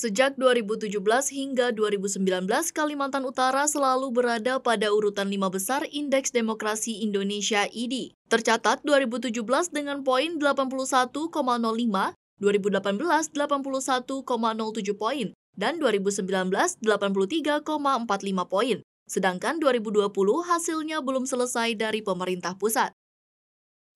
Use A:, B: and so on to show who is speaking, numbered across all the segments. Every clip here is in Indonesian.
A: Sejak 2017 hingga 2019, Kalimantan Utara selalu berada pada urutan lima besar Indeks Demokrasi Indonesia IDI. Tercatat 2017 dengan poin 81,05, 2018 81,07 poin, dan 2019 83,45 poin. Sedangkan 2020 hasilnya belum selesai dari pemerintah pusat.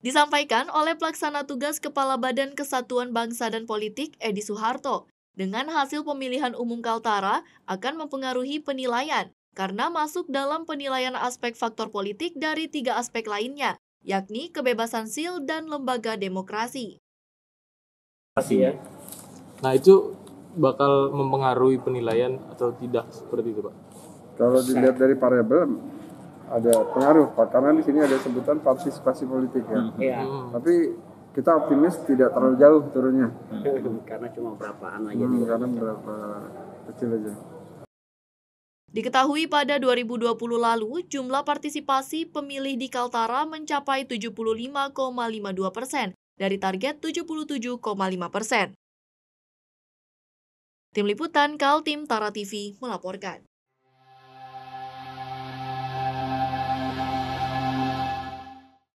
A: Disampaikan oleh pelaksana tugas Kepala Badan Kesatuan Bangsa dan Politik Edi Suharto dengan hasil pemilihan umum Kaltara akan mempengaruhi penilaian karena masuk dalam penilaian aspek faktor politik dari tiga aspek lainnya, yakni kebebasan sipil dan lembaga demokrasi.
B: ya. Nah itu bakal mempengaruhi penilaian atau tidak seperti itu Pak?
C: Kalau dilihat dari variabel ada pengaruh Pak, karena di sini ada sebutan partisipasi politik ya. Hmm. Iya. Tapi kita optimis tidak terlalu jauh turunnya karena cuma berapaan aja hmm, karena berapa kecil aja
A: Diketahui pada 2020 lalu, jumlah partisipasi pemilih di Kaltara mencapai 75,52 persen dari target 77,5 persen. Tim Liputan Kaltim Tara TV melaporkan.